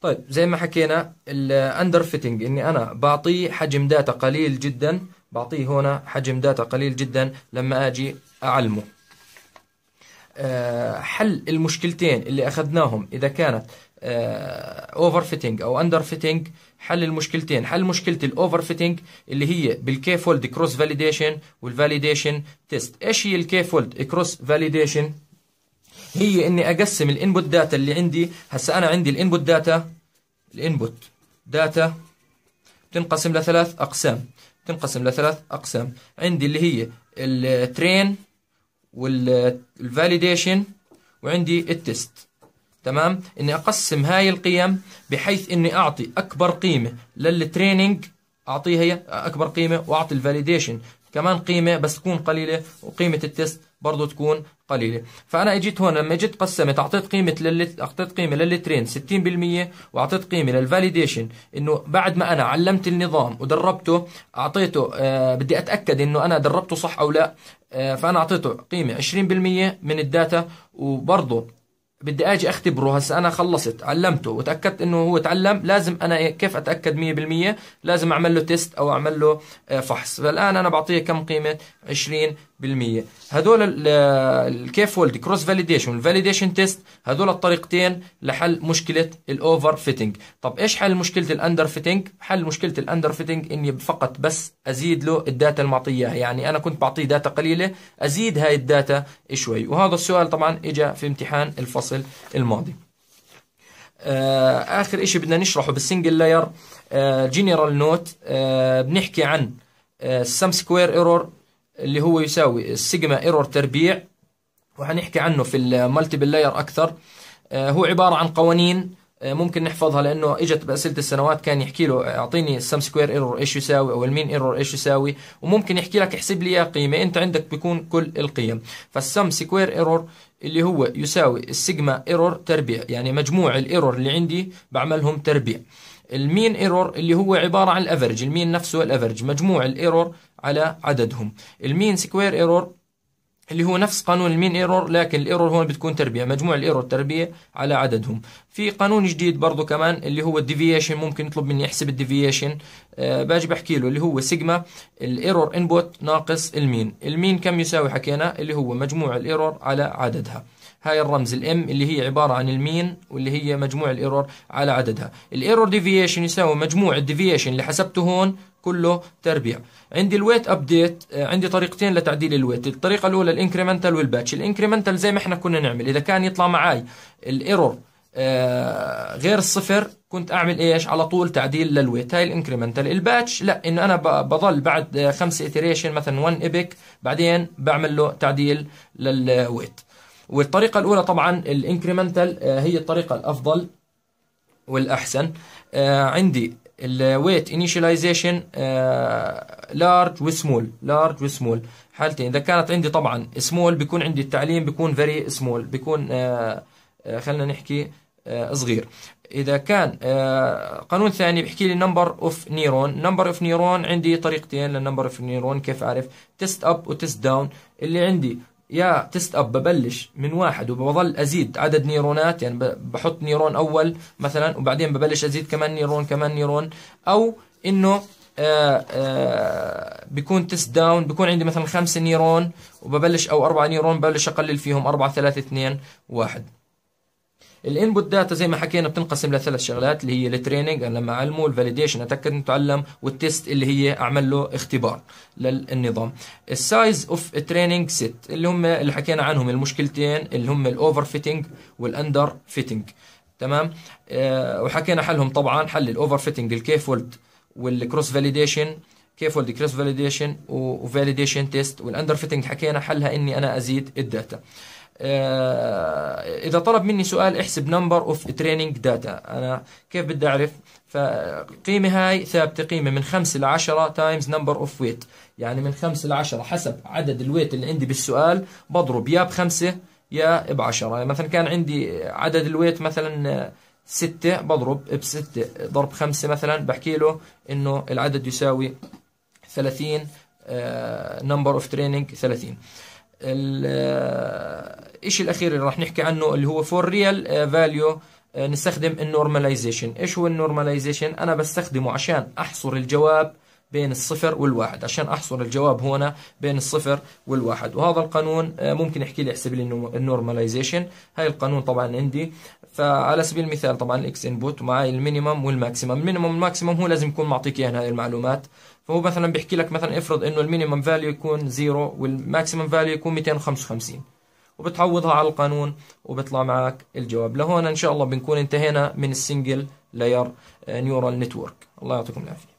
طيب زي ما حكينا الاندر فيتنج اني انا بعطيه حجم داتا قليل جدا بعطيه هنا حجم داتا قليل جدا لما اجي اعلمه آه، حل المشكلتين اللي اخذناهم اذا كانت اوفر آه، فيتنج او اندر فيتنج حل المشكلتين حل مشكله الاوفر فيتنج اللي هي بالكي فولد كروس فاليديشن والفاليديشن تيست ايش هي الكي فولد كروس فاليديشن هي اني اقسم الانبوت داتا اللي عندي هسا انا عندي الانبوت داتا الانبوت داتا بتنقسم لثلاث اقسام بتنقسم لثلاث اقسام عندي اللي هي الترين والفاليديشن وعندي التست تمام اني اقسم هاي القيم بحيث اني اعطي اكبر قيمه للتريننج اعطيها هي اكبر قيمه واعطي الفاليديشن كمان قيمة بس تكون قليلة وقيمة التست برضه تكون قليلة فأنا اجيت هون لما اجيت قسمت أعطيت قيمة للت... أعطيت قيمة للترين 60% وأعطيت قيمة للفاليديشن إنه بعد ما أنا علمت النظام ودربته أعطيته آه بدي أتأكد إنه أنا دربته صح أو لا آه فأنا أعطيته قيمة 20% من الداتا وبرضه بدي اجي اختبره هسا انا خلصت علمته وتاكدت انه هو تعلم لازم انا إيه، كيف اتاكد 100% لازم اعمل له تيست او اعمل له آه، فحص فالان انا بعطيه كم قيمه 20 بالمية هذول الكيف فولد كروس فاليديشن والفاليديشن تيست هذول الطريقتين لحل مشكلة الاوفر فيتنج طب ايش حل مشكلة الاندر فيتنج حل مشكلة الاندر فيتنج اني فقط بس ازيد له الداتا المعطية يعني انا كنت بعطيه داتا قليلة ازيد هاي الداتا شوي وهذا السؤال طبعا اجى في امتحان الفصل الماضي آه، اخر اشي بدنا نشرحه بالسنجل لاير جنرال نوت بنحكي عن السم سكوير ايرور اللي هو يساوي السيجما ايرور تربيع وحنحكي عنه في المالتيبل لاير اكثر آه، هو عباره عن قوانين آه، ممكن نحفظها لانه اجت باسئله السنوات كان يحكي له آه، اعطيني السم سكوير ايرور ايش يساوي او المين ايرور ايش يساوي وممكن يحكي لك احسب لي قيمه انت عندك بيكون كل القيم فالسم سكوير ايرور اللي هو يساوي السيجما ايرور تربيع يعني مجموع الايرور اللي عندي بعملهم تربيع المين ايرور اللي هو عبارة عن الافرج المين نفسه الافرج مجموع الايرور على عددهم المين سكوير ايرور اللي هو نفس قانون المين ايرور لكن الايرور هون بتكون تربيه مجموع الايرور تربيه على عددهم في قانون جديد برضه كمان اللي هو الديفيشن ممكن يطلب مني احسب الديفيشن أه باجي بحكي له اللي هو سيجما الايرور انبوت ناقص المين المين كم يساوي حكينا اللي هو مجموع الايرور على عددها هاي الرمز الام اللي هي عبارة عن المين واللي هي مجموع الايرور على عددها الايرور ديفيشن يساوي مجموع الديفيشن اللي حسبته هون كله تربيع عندي الويت ابديت آه، عندي طريقتين لتعديل الويت الطريقه الاولى الانكريمنتال والباتش الانكريمنتال زي ما احنا كنا نعمل اذا كان يطلع معي الايرور آه، غير الصفر كنت اعمل ايش على طول تعديل للويت هاي الانكريمنتال الباتش لا انه انا بضل بعد آه، خمس اتريشن مثلا 1 ايبك بعدين بعمل له تعديل للويت والطريقه الاولى طبعا الانكريمنتال هي الطريقه الافضل والاحسن عندي الويت انيشاليزيشن لارج وسمول لارج وسمول حالتين اذا كانت عندي طبعا سمول بيكون عندي التعليم بيكون فيري سمول بيكون آه، آه، خلينا نحكي آه، صغير اذا كان قانون ثاني بيحكي لي نمبر اوف نيرون نمبر اوف نيرون عندي طريقتين للنمبر اوف نيرون كيف اعرف تيست اب وتيست داون اللي عندي يا تست اب ببلش من واحد وبظل ازيد عدد نيرونات يعني بحط نيرون اول مثلا وبعدين ببلش ازيد كمان نيرون كمان نيرون او انه آآ آه، آآ آه، بيكون تست داون بيكون عندي مثلا خمسة نيرون وببلش او اربعة نيرون ببلش اقلل فيهم اربعة ثلاثة اثنين واحد الانبوت داتا زي ما حكينا بتنقسم لثلاث شغلات اللي هي التريننج انا لما اعلمه الفاليديشن اتاكد انه تعلم والتيست اللي هي اعمل له اختبار للنظام السايز اوف تريننج سيت اللي هم اللي حكينا عنهم المشكلتين اللي هم الاوفر فيتنج والاندر فيتنج تمام أه وحكينا حلهم طبعا حل الاوفر فيتنج الكي فولد والكروس فاليديشن كيفولد كروس فاليديشن وفاليديشن تيست والاندر فيتنج حكينا حلها اني انا ازيد الداتا آه، اذا طلب مني سؤال احسب نمبر اوف تريننج داتا انا كيف بدي اعرف فقيمه هاي ثابته قيمه من 5 ل 10 تايمز نمبر اوف ويت يعني من 5 ل 10 حسب عدد الويت اللي عندي بالسؤال بضرب يا بخمسة يا ب 10 يعني مثلا كان عندي عدد الويت مثلا 6 بضرب ب 6 ضرب 5 مثلا بحكي له انه العدد يساوي 30 نمبر اوف تريننج 30 الشيء آه، الاخير اللي راح نحكي عنه اللي هو فور ريال فاليو نستخدم النورماليزيشن ايش هو النورماليزيشن انا بستخدمه عشان احصر الجواب بين الصفر والواحد عشان احصر الجواب هنا بين الصفر والواحد وهذا القانون آه، ممكن يحكي لي احسب لي النورماليزيشن هاي القانون طبعا عندي فعلى سبيل المثال طبعا الاكس انبوت معي المينيمم والماكسيمم المينيمم والماكسيمم هو لازم يكون معطيك اياه هاي المعلومات فهو مثلا بيحكي لك مثلا افرض انه المينيمم فاليو يكون زيرو والماكسيمم فاليو يكون 255 وبتعوضها على القانون وبيطلع معك الجواب لهون ان شاء الله بنكون انتهينا من السنجل لاير نيورال نتورك الله يعطيكم العافيه